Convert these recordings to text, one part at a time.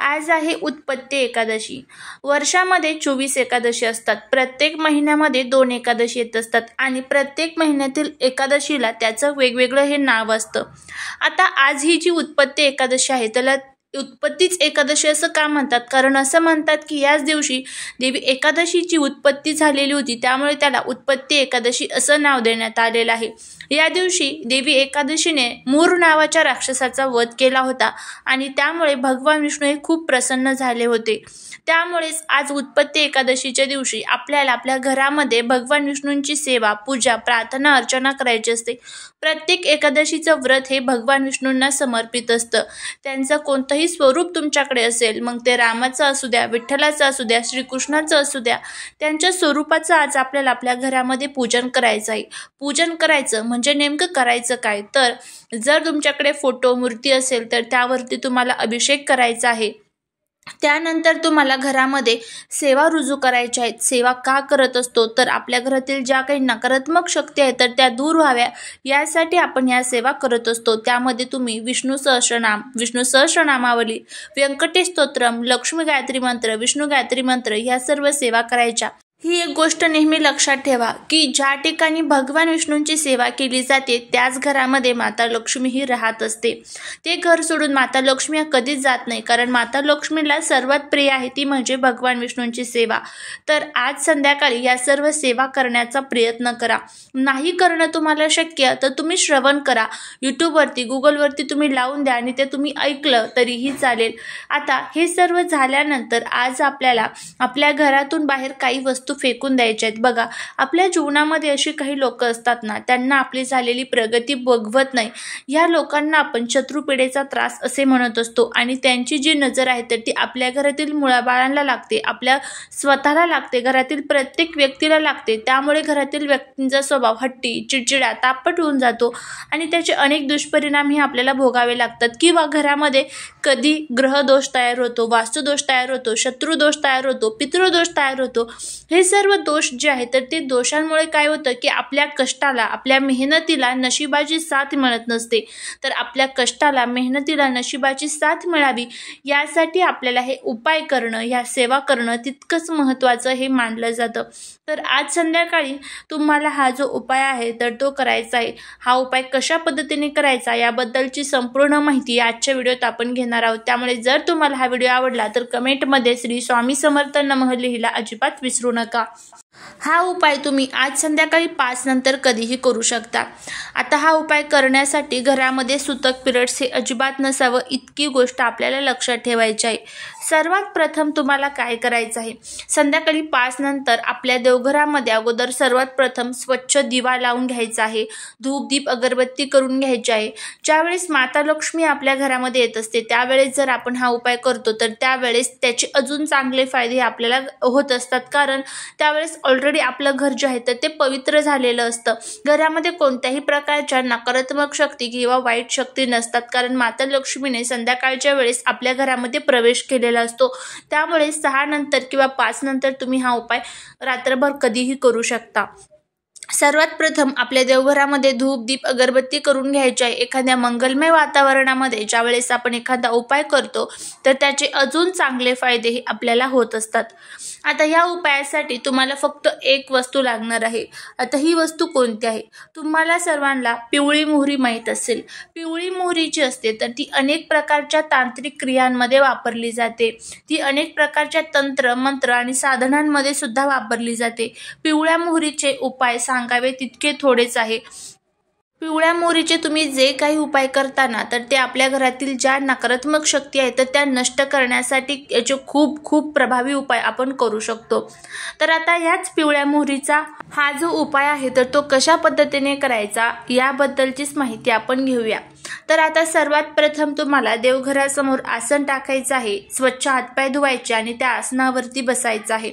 आज आहे उत्पत्ती एकादशी वर्षामध्ये चोवीस एकादशी असतात प्रत्येक महिन्यामध्ये दोन एकादशी येत असतात आणि प्रत्येक महिन्यातील एकादशीला त्याचं वेगवेगळं हे नाव असतं आता आज ही जी उत्पत्ती एकादशी आहे त्याला उत्पत्तीच एकादशी असं का म्हणतात कारण असं म्हणतात की याच दिवशी देवी एकादशीची उत्पत्ती झालेली होती त्यामुळे त्याला उत्पत्ती एकादशी असं नाव देण्यात आलेलं आहे या दिवशी देवी एकादशीने मूर नावाच्या राक्षसाचा वध केला होता आणि त्यामुळे भगवान विष्णू हे खूप प्रसन्न झाले होते त्यामुळेच आज उत्पत्ती एकादशीच्या दिवशी आपल्याला आपल्या घरामध्ये भगवान विष्णूंची सेवा पूजा प्रार्थना अर्चना करायची असते प्रत्येक एकादशीचं व्रत हे भगवान विष्णूंना समर्पित असतं त्यांचं कोणतंही कोणतंही स्वरूप तुमच्याकडे असेल मग ते रामाचं असू द्या विठ्ठलाचं असू द्या श्रीकृष्णाचं असू द्या त्यांच्या स्वरूपाचं आज आपल्याला आपल्या घरामध्ये पूजन करायचं आहे पूजन करायचं म्हणजे नेमकं करायचं काय तर जर तुमच्याकडे फोटो मूर्ती असेल तर त्यावरती तुम्हाला अभिषेक करायचा आहे त्यानंतर तुम्हाला घरामध्ये सेवा रुजू करायच्या आहेत सेवा का करत असतो तर आपल्या घरातील ज्या काही नकारात्मक शक्ती आहेत तर त्या दूर व्हाव्या यासाठी आपण या सेवा करत असतो त्यामध्ये तुम्ही विष्णू सहस्रनाम विष्णू सहस्रनामावली व्यंकटेश स्तोत्रम लक्ष्मी गायत्री मंत्र विष्णू गायत्री मंत्र या सर्व सेवा करायच्या ही एक गोष्ट नेहमी लक्षात ठेवा की ज्या ठिकाणी भगवान विष्णूंची सेवा केली जाते त्याच घरामध्ये माता लक्ष्मी ही राहत असते ते घर सोडून माता लक्ष्मी हा कधीच जात नाही कारण माता लक्ष्मीला सर्वात प्रिय आहे ती म्हणजे भगवान विष्णूंची सेवा तर आज संध्याकाळी या सर्व सेवा करण्याचा प्रयत्न करा नाही करणं तुम्हाला शक्य तर तुम्ही श्रवण करा यूट्यूबवरती गुगलवरती तुम्ही लावून द्या आणि ते तुम्ही ऐकलं तरीही चालेल आता हे सर्व झाल्यानंतर आज आपल्याला आपल्या घरातून बाहेर काही वस्तू वस्तू फेकून द्यायच्या आहेत बघा आपल्या जीवनामध्ये अशी काही लोक असतात ना त्यांना आपली झालेली प्रगती बघवत नाही या लोकांना आपण शत्रुपिढेचा त्रास असे म्हणत असतो आणि त्यांची जी नजर आहे तर ती आपल्या घरातील मुळाबाळांना लागते आपल्या स्वतःला लागते घरातील प्रत्येक व्यक्तीला लागते त्यामुळे घरातील व्यक्तींचा स्वभाव हट्टी चिडचिडा तापट होऊन जातो आणि त्याचे अनेक दुष्परिणाम हे आपल्याला भोगावे लागतात किंवा घरामध्ये कधी ग्रहदोष तयार होतो वास्तुदोष तयार होतो शत्रुदोष तयार होतो पितृदोष तयार होतो हे हे सर्व दोष जे आहेत तर ते दोषांमुळे काय होतं की आपल्या कष्टाला आपल्या मेहनतीला नशिबाची साथ मिळत नसते तर आपल्या कष्टाला मेहनतीला नशिबाची साथ मिळावी यासाठी आपल्याला हे उपाय करणं ह्या सेवा करणं तितकंच महत्त्वाचं हे मानलं जातं तर आज संध्याकाळी तुम्हाला हा जो उपाय आहे तर तो करायचा आहे हा उपाय कशा पद्धतीने करायचा याबद्दलची संपूर्ण माहिती आजच्या व्हिडिओत आपण घेणार आहोत त्यामुळे जर तुम्हाला हा व्हिडिओ आवडला तर कमेंटमध्ये श्री स्वामी समर्थ नमः लिहिला अजिबात विसरू नका mecca हा उपाय तुम्ही आज संध्याकाळी पाच नंतर कधीही करू शकता आता हा उपाय करण्यासाठी घरामध्ये सुतक पिरियड्स हे अजिबात नसावं इतकी गोष्ट आपल्याला लक्षात ठेवायची आहे सर्वात प्रथम तुम्हाला काय करायचं आहे संध्याकाळी पाच नंतर आपल्या देवघरामध्ये अगोदर सर्वात प्रथम स्वच्छ दिवा लावून घ्यायचा आहे धूप दीप अगरबत्ती करून घ्यायची आहे ज्यावेळेस माता लक्ष्मी आपल्या घरामध्ये येत असते त्यावेळेस जर आपण हा उपाय करतो तर त्यावेळेस त्याचे अजून चांगले फायदे आपल्याला होत असतात कारण त्यावेळेस ऑलरेडी आपलं घर जे आहे तर ते पवित्र झालेलं असतं घरामध्ये कोणत्याही प्रकारच्या नकारात्मक शक्ती किंवा वाईट शक्ती नसतात कारण माता लक्ष्मीने संध्याकाळच्या वेळेस आपल्या घरामध्ये प्रवेश केलेला असतो त्यामुळे सहा नंतर किंवा पाच नंतर तुम्ही हा उपाय रात्रभर कधीही करू शकता सर्वात प्रथम आपल्या देवघरामध्ये धूप दीप अगरबत्ती करून घ्यायची आहे एखाद्या मंगलमय वातावरणामध्ये ज्यावेळेस आपण एखादा उपाय करतो तर त्याचे अजून चांगले फायदेही आपल्याला होत असतात आता या उपायासाठी तुम्हाला फक्त एक वस्तू लागणार आहे आता ही वस्तू कोणती आहे तुम्हाला सर्वांना पिवळी मोहरी माहीत असेल पिवळी मोहरी जी असते तर ती अनेक प्रकारच्या तांत्रिक क्रियांमध्ये वापरली जाते ती अनेक प्रकारच्या तंत्र मंत्र आणि साधनांमध्ये सुद्धा वापरली जाते पिवळ्या मोहरीचे उपाय सांगावे तितके थोडेच आहे पिवळ्या मोहरीचे तुम्ही जे काही उपाय करता ना तर ते आपल्या घरातील ज्या नकारात्मक शक्ती आहेत तर त्या नष्ट करण्यासाठी याचे खूप खूप प्रभावी उपाय आपण करू शकतो तर आता ह्याच पिवळ्या मोहरीचा हा जो उपाय आहे तर तो कशा पद्धतीने करायचा याबद्दलचीच माहिती आपण घेऊया तर आता सर्वात प्रथम तुम्हाला देवघरासमोर आसन टाकायचं आहे स्वच्छ हातपाय धुवायचे आणि त्या आसनावरती बसायचं आहे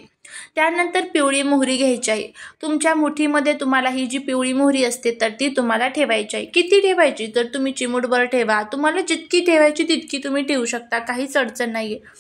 त्यानंतर पिवळी मोहरी घ्यायची आहे तुमच्या मुठीमध्ये तुम्हाला ही जी पिवळी मोहरी असते तर ती तुम्हाला ठेवायची आहे किती ठेवायची तर तुम्ही चिमुटभर ठेवा तुम्हाला जितकी ठेवायची तितकी तुम्ही ठेवू शकता काहीच अडचण नाही आहे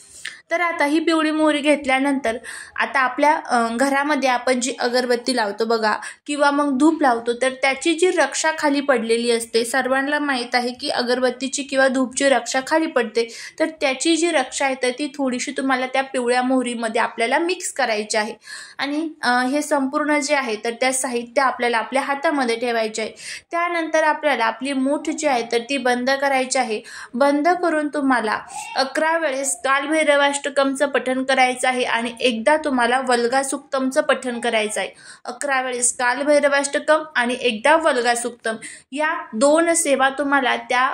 तर आता ही पिवळी मोहरी घेतल्यानंतर आता आपल्या घरामध्ये आपण जी अगरबत्ती लावतो बघा किंवा मग धूप लावतो तर त्याची जी रक्षा खाली पडलेली असते सर्वांना माहीत आहे की अगरबत्तीची किंवा धूपची रक्षा खाली पडते तर त्याची जी रक्षा आहे तर ती थोडीशी तुम्हाला त्या पिवळ्या मोहरीमध्ये आपल्याला मिक्स करायची आहे आणि हे संपूर्ण जे आहे तर त्या साहित्य आपल्याला आपल्या हातामध्ये ठेवायचे आहे त्यानंतर आपल्याला आपली मूठ जी आहे तर ती बंद करायची आहे बंद करून तुम्हाला अकरा वेळेस कालभैरवा अष्टकमचं पठण करायचं आहे आणि एकदा तुम्हाला वल्गासुक्तमचं पठण करायचं आहे अकरा वेळेस कालभैरवाष्टकम आणि एकदा वल्गासुक्तम या दोन सेवा तुम्हाला त्या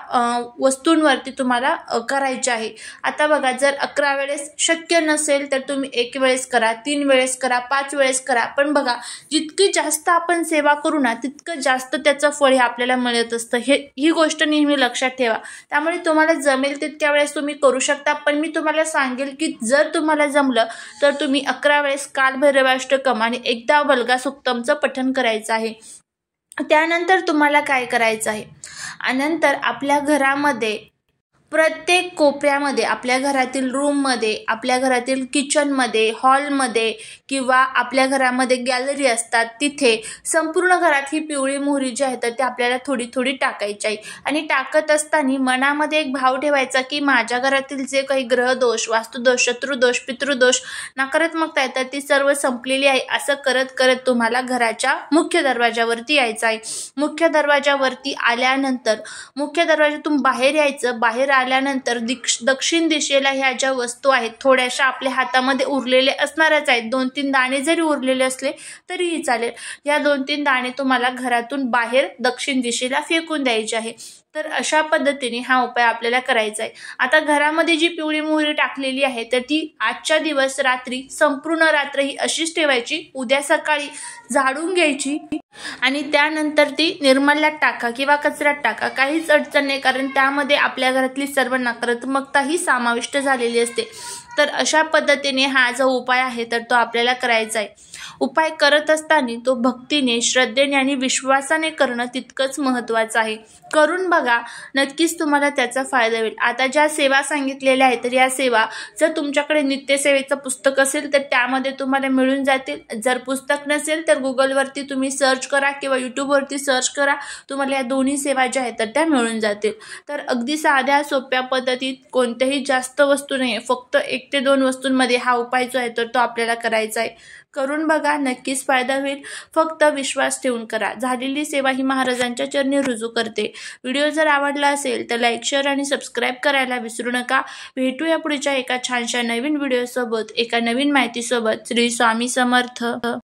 वस्तूंवरती तुम्हाला करायच्या आहे आता बघा जर अकरा वेळेस शक्य नसेल तर तुम्ही एक वेळेस करा तीन वेळेस करा पाच वेळेस करा पण बघा जितकी जास्त आपण सेवा करू ना तितकं जास्त त्याचं फळ हे आपल्याला मिळत असतं हे ही गोष्ट नेहमी लक्षात ठेवा त्यामुळे तुम्हाला जमेल तितक्या वेळेस तुम्ही करू शकता पण मी तुम्हाला सांगेल की जर तुम्हाला जमलं तर तुम्ही अकरा वेळेस कालभैरवाष्टकम आणि एकदा सुक्तमचं पठण करायचं आहे त्यानंतर तुम्हाला काय करायचं आहे नंतर आपल्या घरामध्ये प्रत्येक कोपऱ्यामध्ये आपल्या घरातील रूममध्ये आपल्या घरातील किचनमध्ये हॉलमध्ये किंवा आपल्या घरामध्ये गॅलरी असतात तिथे संपूर्ण घरात ही पिवळी मोहरी जी आहे तर ती आपल्याला थोडी थोडी टाकायची आहे आणि टाकत असताना मनामध्ये एक भाव ठेवायचा की माझ्या घरातील जे काही ग्रहदोष वास्तुदोष शत्रुदोष पितृदोष नकारात्मकता येतात ती सर्व संपलेली आहे असं करत करत तुम्हाला घराच्या मुख्य दरवाजावरती यायचं आहे मुख्य दरवाजावरती आल्यानंतर मुख्य दरवाजातून बाहेर यायचं बाहेर आल्यानंतर दिक्ष दक्षिण दिशेला ह्या ज्या वस्तू आहेत थोड्याशा आपल्या हातामध्ये उरलेले असणारच आहेत दोन तीन दाणे जरी उरलेले असले तरीही चालेल या दोन तीन दाणे तुम्हाला घरातून बाहेर दक्षिण दिशेला फेकून द्यायचे आहे तर अशा पद्धतीने हा उपाय आपल्याला करायचा आहे आता घरामध्ये जी पिवळी मोहरी टाकलेली आहे तर ती आजच्या दिवस रात्री संपूर्ण रात्र ही अशीच ठेवायची उद्या सकाळी झाडून घ्यायची आणि त्यानंतर ती निर्मल्यात टाका किंवा कचऱ्यात टाका काहीच अडचण नाही कारण त्यामध्ये आपल्या घरातली सर्व नकारात्मकता ही समाविष्ट झालेली असते तर अशा पद्धतीने हा जो उपाय आहे तर तो आपल्याला करायचा आहे उपाय करत असताना तो भक्तीने श्रद्धेने आणि विश्वासाने करणं तितकंच महत्त्वाचं आहे करून बघा नक्कीच तुम्हाला त्याचा फायदा होईल आता ज्या सेवा सांगितलेल्या आहेत तर या सेवा जर तुमच्याकडे नित्यसेवेचं पुस्तक असेल तर त्यामध्ये तुम्हाला मिळून जातील जर पुस्तक नसेल तर गुगलवरती तुम्ही सर्च करा किंवा यूट्यूबवरती सर्च करा तुम्हाला या दोन्ही सेवा ज्या आहेत तर त्या मिळून जातील तर अगदी साध्या सोप्या पद्धतीत कोणत्याही जास्त वस्तू नाही फक्त एक ते दोन वस्तूंमध्ये हा उपाय जो आहे तर तो आपल्याला करायचा आहे करून बघा नक्कीच फायदा होईल फक्त विश्वास ठेवून करा झालेली सेवा ही महाराजांच्या चरणी रुजू करते व्हिडिओ जर आवडला असेल तर लाईक शेअर आणि सबस्क्राईब करायला विसरू नका भेटूया पुढच्या एका छानशा नवीन व्हिडिओसोबत एका नवीन माहितीसोबत श्री स्वामी समर्थ